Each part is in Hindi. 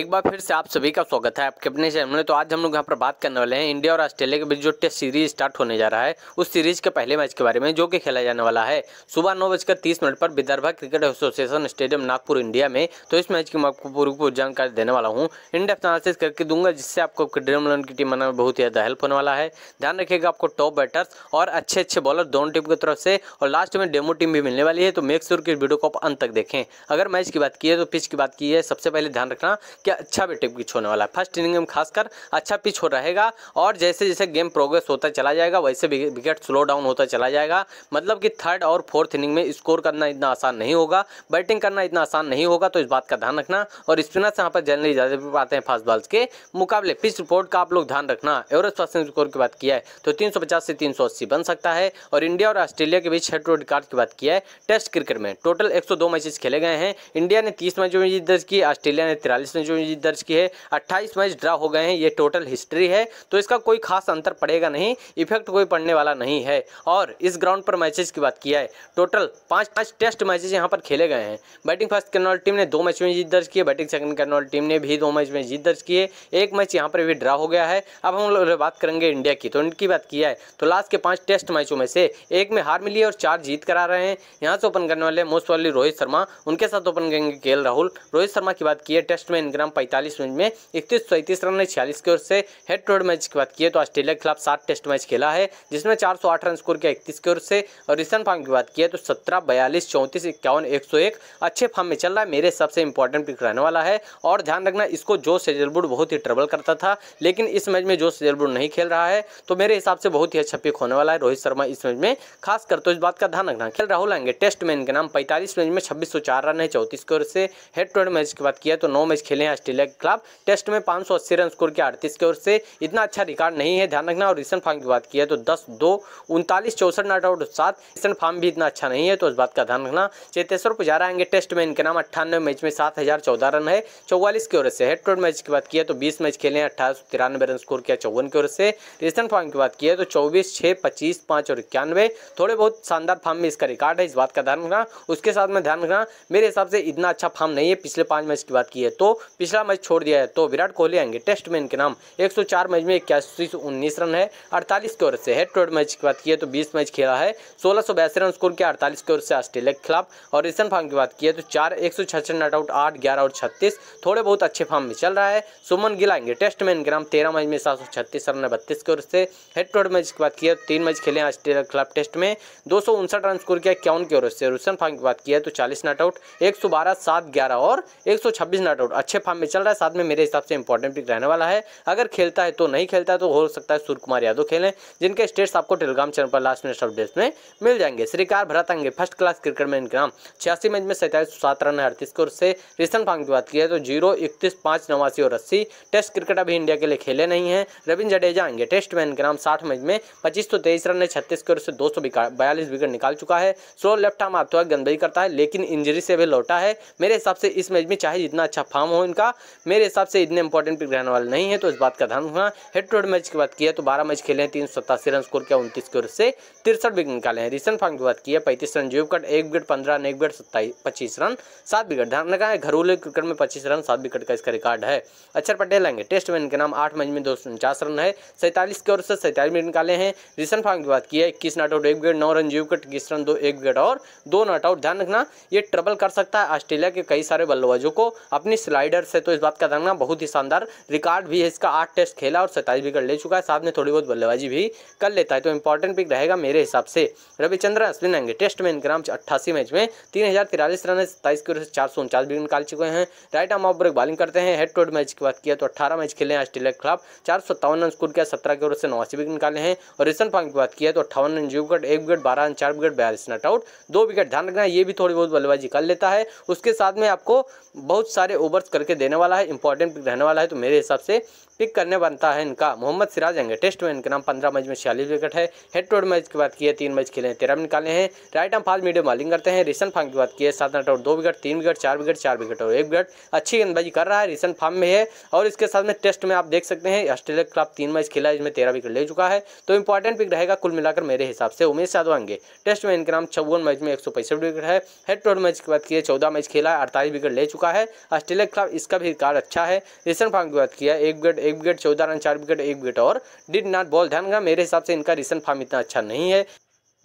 एक बार फिर से आप सभी का स्वागत है आपके अपने चैनल में तो आज हम लोग यहाँ पर बात करने वाले हैं इंडिया और ऑस्ट्रेलिया के बीच जो टेस्ट सीरीज स्टार्ट होने जा रहा है उस सीरीज के पहले मैच के बारे में जो कि खेला जाने वाला है सुबह नौ बजकर तीस मिनट पर Vidarbha cricket association stadium Nagpur India में तो इस मैच की मैं आपको पूरी पूरी जानकारी देने वाला हूँ इंडेक्स एनालिसिस करके दूंगा जिससे आपको ड्रीम इलेवन की टीम बनाने में बहुत ही ज़्यादा हेल्प होने वाला है ध्यान रखिएगा आपको टॉप बैटर्स और अच्छे अच्छे बॉलर दोनों टीम की तरफ से और लास्ट में डेमो टीम भी मिलने वाली है तो मेक श्योर की वीडियो को आप अंत तक देखें अगर मैच की बात की है तो पिच की बात की है सबसे पहले ध्यान रखना कि अच्छा भी पिच होने वाला है फर्स्ट इनिंग में खासकर अच्छा पिच हो रहेगा और जैसे जैसे गेम प्रोग्रेस होता चला जाएगा वैसे विकेट स्लो डाउन होता चला जाएगा मतलब कि थर्ड और फोर्थ इनिंग में स्कोर करना इतना आसान नहीं होगा बैटिंग करना इतना आसान नहीं होगा तो इस बात का ध्यान रखना और स्पिनर्स यहाँ पर जनरली ज़्यादा भी पाते हैं फास्ट बॉल्स के मुकाबले पिच रिपोर्ट का आप लोग ध्यान रखना एवरेज पर्सन स्कोर की बात किया है तो तीन से तीन बन सकता है और इंडिया और ऑस्ट्रेलिया के बीच छठ रिकॉर्ड की बात किया है टेस्ट क्रिकेट में टोटल 102 मैचेस खेले गए हैं इंडिया ने तीस मैचों में जीत दर्ज की ऑस्ट्रेलिया ने तिरालीस मैचों जो दर्ज की है अट्ठाईस मैच ड्रा हो गए हैं ये टोटल हिस्ट्री है तो इसका कोई खास अंतर पड़ेगा नहीं इफेक्ट कोई पड़ने वाला नहीं है और इस ग्राउंड पर मैचेस की बात किया है टोटल पाँच पाँच टेस्ट मैचेज यहाँ पर खेले गए हैं बैटिंग फर्स्ट करने वाली टीम ने दो मैच में जीत दर्ज की है बैटिंग सेकंड करने वाली टीम ने भी दो मैच में जीत दर्ज की है एक मैच यहाँ पर भी ड्रा हो गया है अब हम लोग बात करेंगे इंडिया की तो इनकी बात किया है तो लास्ट के पाँच टेस्ट मैचों में से एक में हार मिली और चार जीत करा रहे हैं यहाँ से ओपन करने वाले मोस्ट वाली रोहित शर्मा उनके साथ ओपन करेंगे के राहुल रोहित शर्मा की बात की है टेस्ट में इनका ग्राम पैंतालीस मिनट में इकतीस सैंतीस रन ने छियालीस की ओर से हेड टू हेड मैच की बात की है तो ऑस्ट्रेलिया के खिलाफ सात टेस्ट मैच खेला है जिसमें चार सौ आठ रन स्कोर किया इकतीस की ओर से और रिसेंट फॉर्म की बात की है तो सत्रह बयालीस चौंतीस इक्यावन एक सौ एक अच्छे फॉर्म में चल रहा है मेरे सबसे इंपॉर्टेंट पिक रहने वाला है और ध्यान रखना इसको जो सेजलबुड बहुत ही ट्रबल करता था लेकिन इस मैच में जो सेजलबुड नहीं खेल रहा है तो मेरे हिसाब से बहुत ही अच्छा पिक होने वाला है रोहित शर्मा इस मैच में खासकर तो इस बात का ध्यान रखना खेल राहुल आएंगे टेस्ट मैन के नाम पैंतालीस मैच में छब्बीस सौ चार रन है चौंतीस की ओर से हेड टू हेड मैच की बात किया तो नौ मैच खेले हैं स्टील के खिलाफ टेस्ट में पांच सौ अस्सी रन स्कोर किया अड़तीस की ओर से इतना अच्छा रिकॉर्ड नहीं है ध्यान रखना और रिसन फार्म की बात की है तो दस दो उनतालीस चौसठ नॉट आउट सात रिसन फार्म भी इतना अच्छा नहीं है तो इस बात का ध्यान रखना चेतेश्वर पुजारा आएंगे टेस्ट में इनके नाम अट्ठानवे मैच में सात रन है चौवालीस की ओर से हेड टू मैच की बात की है तो बीस मैच खेले हैं अट्ठारह रन स्कोर किया चौवन की ओर से रिसन फार्म की बात की है तो चौबीस छह पच्चीस पांच और इक्यानवे थोड़े बहुत शानदार फार्म में इसका रिकॉर्ड है इस बात का ध्यान रखना उसके साथ में ध्यान रखना मेरे हिसाब से इतना अच्छा फार्म नहीं है पिछले पांच मैच की बात की है तो पिछला मैच छोड़ दिया है तो विराट कोहली आएंगे टेस्ट में इनके नाम 104 मैच में इक्यासी सौ उन्नीस रन है अड़तालीस की ओर से हेड टू मैच की बात की है तो बीस मैच खेला है सोलह सौ बयासी रन स्कोर किया अड़तालीस की ओर से ऑस्ट्रेलिया के खिलाफ और रिसन फार्म की बात की है तो चार एक सौ नट आउट आठ ग्यारह और छत्तीस थोड़े बहुत अच्छे फार्म में चल रहा है सुमन गिल आएंगे टेस्ट मैन के नाम तेरह मैच में सात सौ छत्तीस रन है बत्तीस की ओर से हेड टू मैच की बात की है तीन मैच खेले ऑस्ट्रेलिया के खिलाफ टेस्ट में दो रन स्कोर किया इक्यावन की ओर से रुसन फार्म की बात की है तो चालीस नट आउट एक सौ बारह सात ग्यारह और एक सौ छब्बीस नट आउट अच्छे फार्म फॉर्म में चल रहा है साथ में मेरे हिसाब से इंपॉर्टेंट पिक रहने वाला है अगर खेलता है तो नहीं खेलता है तो हो सकता है सूर्य कुमार यादव खेलें जिनके स्टेट्स आपको टेलीग्राम चैनल पर लास्ट मिनट अपडेट्स में मिल जाएंगे श्रीकार भरत अंगे फर्स्ट क्लास क्रिकेट में इनके नाम छियासी मैच में सैंतालीस सात रन है अड़तीस स्कोर से रिसेंट फॉर्म की बात की है तो जीरो इकतीस पाँच नवासी और अस्सी टेस्ट क्रिकेट अभी इंडिया के लिए खेले नहीं है रविंद जडेजा आएंगे टेस्ट में इनके नाम साठ मैच में पच्चीस तो तेईस रन है छत्तीस स्कोर से दो सौ बयालीस विकेट निकाल चुका है स्लो लेफ्ट आर्म आपका गंदगी करता है लेकिन इंजरी से भी लौटा है मेरे हिसाब से इस मैच में चाहे जितना अच्छा फॉर्म हो इनका का मेरे हिसाब से इतने इंपॉर्टेंट पिक रहने वाले नहीं है तो इस बात का ध्यान रखना हेड टू हेड मैच की बात की है तो बारह मैच खेले हैं तीन सत्तासी रन स्कोर किया उनतीस की ओर से तिरसठ विकेट निकाले हैं रिसेंट फॉर्म की बात की है पैंतीस रन जीव कट एक विकेट पंद्रह एक विकेट सत्ताईस पच्चीस रन सात विकेट ध्यान रखा है घरेलू क्रिकेट में पच्चीस रन सात विकेट का इसका रिकॉर्ड है अक्षर पटेल आएंगे टेस्ट में इनके नाम आठ मैच में दो रन है सैंतालीस की ओर से सैंतालीस विकेट निकाले हैं रिसेंट फॉर्म की बात की है इक्कीस नॉट आउट एक विकेट नौ रन जीव कट इक्कीस रन दो एक विकेट और दो नॉट आउट ध्यान रखना ये ट्रबल कर सकता है ऑस्ट्रेलिया के कई सारे बल्लेबाजों को अपनी स्लाइडर प्लेयर से तो इस बात का रखना बहुत ही शानदार रिकॉर्ड भी है इसका आठ टेस्ट खेला और सत्ताईस विकेट ले चुका है साथ में थोड़ी बहुत बल्लेबाजी भी कर लेता है तो इंपॉर्टेंट पिक रहेगा मेरे हिसाब से रविचंद्रन अश्विन रहेंगे टेस्ट में इनके नाम अट्ठासी मैच में तीन हज़ार तिरालीस रन है सत्ताईस की ओर से चार सौ उनचास विकेट निकाल चुके हैं right arm off break bowling करते हैं हेड टू हेड मैच की बात किया तो अट्ठारह मैच खेले हैं ऑस्ट्रेलिया के खिलाफ चार सौ सत्तावन रन स्कोर किया सत्रह की ओर से नवासी विकेट निकाले हैं और रिसन फांग की बात किया तो अट्ठावन रन जीरो विकेट एक विकेट बारह रन चार विकेट बयालीस नट आउट दो विकेट ध्यान रखना है ये भी थोड़ी बहुत बल्लेबाजी कर लेता है उसके साथ में आपको बहुत सारे ओवर्स करके करके देने वाला है इंपॉर्टेंट रहने वाला है तो मेरे हिसाब से पिक करने बनता है इनका मोहम्मद सिराज एंगे टेस्ट में इनके नाम पंद्रह मैच में छियालीस विकेट है हेड टू हेड मैच की बात की है तीन मैच खेले हैं तेरह निकाले हैं right arm fast medium bowling करते हैं रिसेंट फार्म की बात की है सात नट और दो विकेट तीन विकेट चार विकेट चार विकेट और एक विकेट अच्छी गेंदबाजी कर रहा है रिसेंट फार्म में है और इसके साथ में टेस्ट में आप देख सकते हैं ऑस्ट्रेलिया के खिलाफ तीन मैच खेला है इसमें तेरह विकेट ले चुका है तो इंपॉर्टेंट पिक रहेगा कुल मिलाकर मेरे हिसाब से उमेश यादव आएंगे टेस्ट में इनके नाम छवन मैच में एक विकेट है हेड टू हेड मैच की बात की है चौदह मैच खेला है अड़तालीस विकेट ले चुका है ऑस्ट्रेलिया के खिलाफ इसका भी रिकॉर्ड अच्छा है रिसेंट फार्म की बात किया एक विकेट एक विकेट चौदह रन चार विकेट एक विकेट और डिड नॉट बॉल ध्यान का मेरे हिसाब से इनका रिसेंट फॉर्म इतना अच्छा नहीं है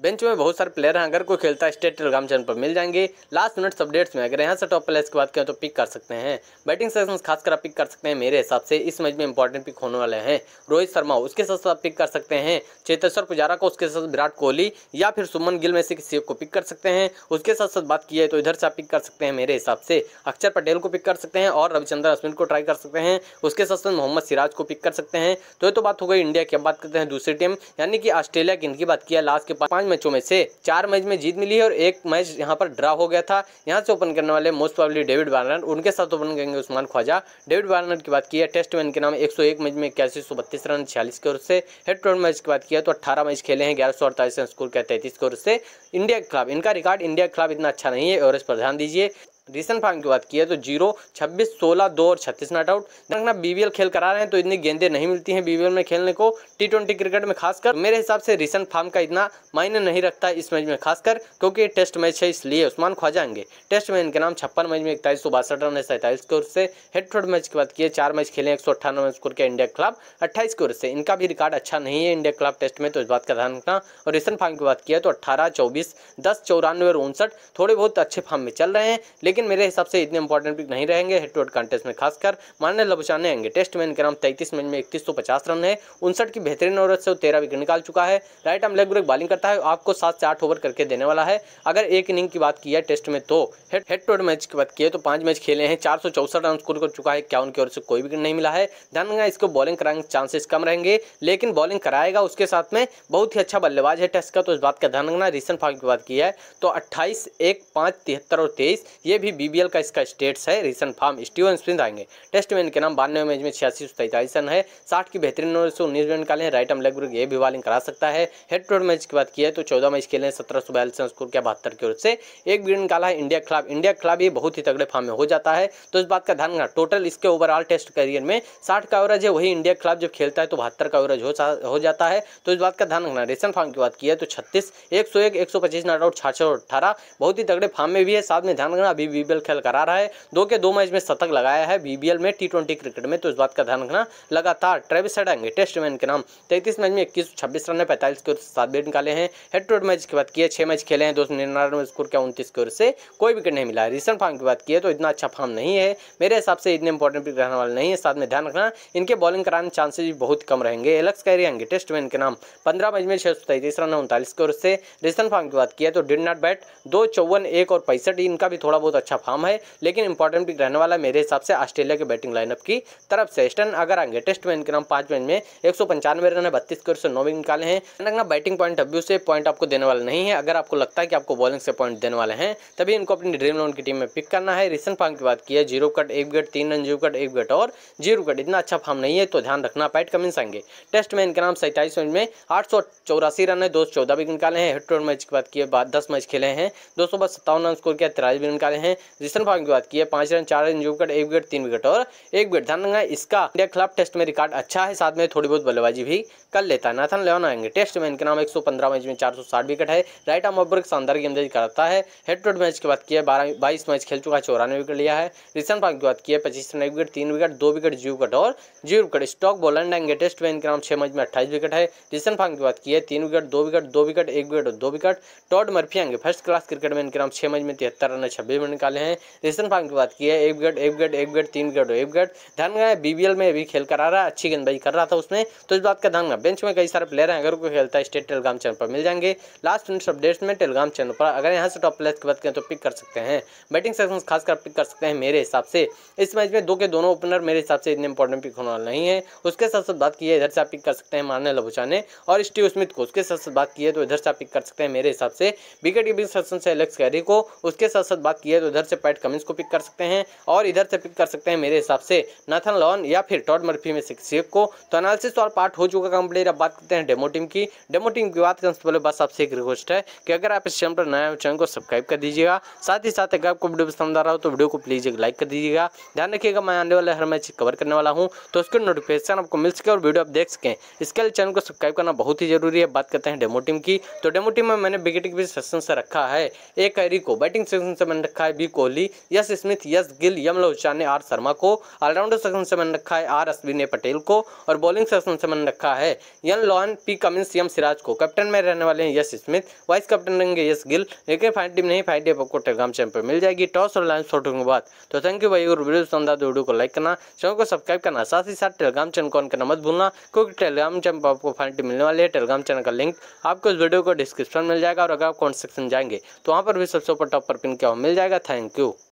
बेंच में बहुत सारे प्लेयर हैं अगर कोई खेलता है स्टेट टेलीग्राम चैनल पर मिल जाएंगे लास्ट मिनट्स अपडेट्स में अगर यहाँ से टॉप प्लेयर्स की बात करें तो पिक कर सकते हैं बैटिंग सेक्शन खासकर आप पिक कर सकते हैं मेरे हिसाब से इस मैच में इंपॉर्टेंट पिक होने वाले हैं रोहित शर्मा उसके साथ साथ पिक कर सकते हैं चेतेश्वर पुजारा को उसके साथ विराट कोहली या फिर सुमन गिल में से किसी को पिक कर सकते हैं उसके साथ साथ बात की है तो इधर से आप पिक कर सकते हैं मेरे हिसाब से अक्षर पटेल को पिक कर सकते हैं और रविचंद्र अश्विन को ट्राई कर सकते हैं उसके साथ साथ मोहम्मद सिराज को पिक कर सकते हैं तो ये तो बात हो गई इंडिया की बात करते हैं दूसरी टीम यानी कि ऑस्ट्रेलिया की इनकी बात की लास्ट के पाँच मैचों में से चार मैच में जीत मिली है और एक मैच यहाँ पर ड्रा हो गया था यहाँ से ओपन करने वाले मोस्ट प्रॉब्ली डेविड वार्नर उनके साथ ओपन करेंगे उस्मान ख्वाजा डेविड वार्नर की बात की है टेस्ट मैन के नाम एक मैच में इक्यासी सौ बत्तीस रन छियालीस की ओर से हेड टू मैच की बात किया तो अट्ठारह मैच खेले हैं ग्यारह सौ अड़तालीस रन स्कोर किया तैतीस की ओर से इंडिया के खिलाफ इनका रिकॉर्ड इंडिया के खिलाफ इतना अच्छा नहीं है एवरेज पर ध्यान दीजिए रिसेंट फॉर्म की बात की है तो जीरो छब्बीस सोलह दो और छत्तीस नॉट आउट रखना बीबीएल खेल करा रहे हैं तो इतनी गेंदें नहीं मिलती हैं बीबीएल में खेलने को टी ट्वेंटी क्रिकेट में खासकर मेरे हिसाब से रिसेंट फार्म का इतना मायने नहीं रखता इस मैच में खासकर क्योंकि टेस्ट मैच है इसलिए उस्मान जाएंगे टेस्ट में इनके नाम छप्पन मैच में इकतालीस सौ बासठ रन है सैंतालीस की ओर से हेड टू मैच की बात की है चार मैच खेले एक सौ स्कोर के इंडिया क्लब अट्ठाईस की ओर से इनका भी रिकॉर्ड अच्छा नहीं है इंडिया क्लब टेस्ट में तो इस बात का ध्यान रखना और रिसेंट फार्म की बात किया तो अट्ठारह चौबीस दस चौरानवे और उनसठ थोड़े बहुत अच्छे फार्म में चल रहे हैं लेकिन लेकिन मेरे हिसाब से इतने इंपॉर्टेंट पिक नहीं रहेंगे हेड टू हेड कॉन्टेस्ट में खासकर मान्य लबुशा ने आएंगे टेस्ट मैन के नाम तैतीस मैच में इकतीस सौ पचास रन है उनसठ की बेहतरीन ओवर से वो तेरह विकेट निकाल चुका है right arm leg break bowling करता है आपको सात से आठ ओवर करके देने वाला है अगर एक इनिंग की बात की है टेस्ट में तो हेड टू हेड मैच की बात की है तो पांच मैच खेले हैं चार सौ चौसठ रन स्कोर कर चुका है क्या उनकी ओर से कोई विकेट नहीं मिला है ध्यान रखना इसको बॉलिंग कराने के चांसेस कम रहेंगे लेकिन बॉलिंग कराएगा उसके साथ में बहुत ही अच्छा बल्लेबाज है टेस्ट का तो इस बात का ध्यान रखना रिसेंट फाग की बात की है तो अट्ठाईस एक पाँच तिहत्तर और तेईस ये भी भी बीबीएल का इसका स्टेट्स है रिसन फार्म स्टीवन स्पिन आएंगे टेस्ट में इनके नाम बानवे मैच में छियासी सौ तैंतालीस रन है साठ की बेहतरीन ओवर से उन्नीस रन निकाले हैं राइट एम लेग ये भी बॉलिंग करा सकता है हेड टू मैच की बात की है तो चौदह मैच खेले सत्रह सौ बयालीस रन स्कोर किया बहत्तर की ओर से एक विकेट निकाला है इंडिया खिलाफ इंडिया खिलाफ ये बहुत ही तगड़े फार्म में हो जाता है तो इस बात का ध्यान रखना टोटल इसके ओवरऑल टेस्ट करियर में साठ का एवरेज है वही इंडिया खिलाफ जब खेलता है तो बहत्तर का एवरेज हो जाता है तो इस बात का ध्यान रखना रेसन फार्म की बात की है तो छत्तीस एक सौ एक सौ पच्चीस नॉट आउट छाछ बहुत ही तगड़े फार्म में भी है साथ में ध्यान रखना अभी बीबीएल खेल करा रहा है दो के दो मैच में शतक लगाया है बीबीएल में टी क्रिकेट में तो इस बात का ध्यान रखना लगातार ट्रेविस हेडेंगे टेस्टमैन के नाम तैतीस मैच में इक्कीस छब्बीस रन है पैंतालीस के सात विकेट निकाले हैं हेड टू हेड मैच की बात की है मैच खेले हैं दो सौ निन्यानवे स्कोर क्या उनतीस की ओर से कोई विकेट नहीं मिला है रिसेंट फार्म की बात की है तो इतना अच्छा फार्म नहीं है मेरे हिसाब से इतने इंपॉर्टेंट पिक रहने वाले नहीं है साथ में ध्यान रखना इनके बॉलिंग कराने चांसेस भी बहुत कम रहेंगे एलेक्स कैरी होंगे टेस्टमैन के नाम पंद्रह मैच में छह सौ तैतीस रन है उनतालीस की ओर से रिसेंट फार्म की बात की है तो डिड नॉट बैट दो चौवन एक और पैंसठ इनका भी थोड़ा बहुत अच्छा फार्म है लेकिन इंपॉर्टेंट भी रहने वाला मेरे हिसाब से ऑस्ट्रेलिया के बैटिंग लाइनअप की तरफ से स्टन अगर आएंगे टेस्ट में इनके नाम पांच मैच में एक सौ पंचानवे रन है बत्तीस करोड़ से नौ विकेट निकाले हैं बैटिंग पॉइंट अभी से पॉइंट आपको देने वाला नहीं है अगर आपको लगता है कि आपको बॉलिंग से पॉइंट देने वाले हैं तभी इनको अपनी ड्रीम लोन की टीम में पिक करना है रिसेंट फार्म की बात की है जीरो कट एक विकेट तीन रन जीरो कट एक विकेट और जीरो कट इतना अच्छा फार्म नहीं है तो ध्यान रखना पैट कमिंस आएंगे टेस्ट मैन के नाम सैतालीस मैच में आठ सौ चौरासी रन है दो सौ चौदह विकेट निकाले हैं हेड मैच की बात की है दस मैच खेले हैं दो सौ बस सत्तावन रन स्कोर किया तिरालीस विकेट निकाले हैं जिसन फॉर्म की बात की है पांच रन चार रन विकेट एक विकेट तीन विकेट और एक विकेट ध्यान रखना इसका इंडिया खिलाफ टेस्ट में रिकॉर्ड अच्छा है साथ में थोड़ी बहुत बल्लेबाजी भी कर लेता है नाथन लेन आएंगे टेस्ट में इनके नाम एक मैच में चार विकेट है राइट आर्म ऑफ शानदार गेंदबाजी करता है हेड टू मैच की बात की है बारह बाईस मैच खेल चुका है चौरानवे विकेट लिया है रिसन फॉर्म की बात की है पच्चीस रन एक विकेट तीन विकेट दो विकेट जीव विकेट और जीव विकेट स्टॉक बॉलर आएंगे टेस्ट में इनके नाम छह मैच में अट्ठाईस विकेट है रिसन फॉर्म की बात की है तीन विकेट दो विकेट दो विकेट एक विकेट और दो विकेट टॉड मर्फी आएंगे फर्स्ट क्लास क्रिकेट में इनके नाम छह मैच में तिहत्तर रन है छब्बीस रन निकाले हैं रिशन फार्म की बात की है एक विकेट एक विकेट एक विकेट तीन विकेट एक विकेट ध्यान गया बीबीएल में भी खेल कर आ रहा है अच्छी गेंदबाजी कर रहा था उसमें तो इस बात का ध्यान गया बेंच में कई सारे प्लेयर हैं अगर कोई खेलता है स्टेट टेलीग्राम चैनल पर मिल जाएंगे लास्ट मिनट अपडेट्स में टेलीग्राम चैनल पर अगर यहाँ से टॉप प्लेयर की बात करें तो पिक कर सकते हैं बैटिंग सेक्शन खासकर पिक कर सकते हैं मेरे हिसाब से इस मैच में दो के दोनों ओपनर मेरे हिसाब से इतने इंपॉर्टेंट पिक होने वाले नहीं है उसके साथ साथ बात की है इधर से आप पिक कर सकते हैं मारने लभुचा ने और स्टीव स्मिथ को उसके साथ साथ बात की है तो इधर से आप पिक कर सकते हैं मेरे हिसाब से विकेट कीपिंग सेक्शन से एलेक्स कैरी को उसके साथ साथ बात की है तो तो इधर से पैट कमिंस को पिक कर सकते हैं और इधर से पिक कर सकते हैं मेरे हिसाब से नाथन लॉन या फिर टॉड मर्फी में सिक्सियक को तो एनालिसिस तो और पार्ट हो चुका कंप्लीट अब बात करते हैं डेमो टीम की डेमो टीम की बात करने बस आपसे एक रिक्वेस्ट है कि अगर आप इस चैनल पर नया चैनल तो को सब्सक्राइब कर दीजिएगा साथ ही साथ अगर आपको वीडियो पसंद आ रहा हो तो वीडियो को प्लीज़ एक लाइक कर दीजिएगा ध्यान रखिएगा मैं आने वाले हर मैच कवर करने वाला हूँ तो उसके नोटिफिकेशन आपको मिल सके और वीडियो आप देख सकें इसके लिए चैनल को सब्सक्राइब करना बहुत ही जरूरी है बात करते हैं डेमो टीम की तो डेमो टीम में मैंने बिगेटिंग कीपिंग सेक्शन से रखा है एक कैरी को बैटिंग सेक्शन से मैंने रखा है B Kohli S Smith S Gill M लोचा ने आर शर्मा को ऑलराउंडर सेक्शन से मन रखा है आर अश्विन ने पटेल को और बॉलिंग सेक्शन से मन रखा है N Lyon P Cummins M Siraj को कैप्टन में रहने वाले हैं यश स्मिथ वाइस कैप्टन रहेंगे यश गिल लेकिन फाइन टीम नहीं फाइन टीम आपको टेलीग्राम चैनल पर मिल जाएगी टॉस और लाइन शॉटिंग के बाद तो थैंक यू भाई और वीडियो पसंद आए तो को लाइक करना चैनल को सब्सक्राइब करना साथ ही साथ टेलीग्राम चैनल को करना मत भूलना क्योंकि टेलीग्राम चैनल पर आपको फाइन टीम मिलने वाली है टेलीग्राम चैनल का लिंक आपको इस वीडियो को डिस्क्रिप्शन मिल जाएगा और अगर आप कॉन्ट सेक्शन जाएंगे तो वहाँ पर भी सबसे ऊपर टॉप पर पिन क्या मिल जाएगा thank you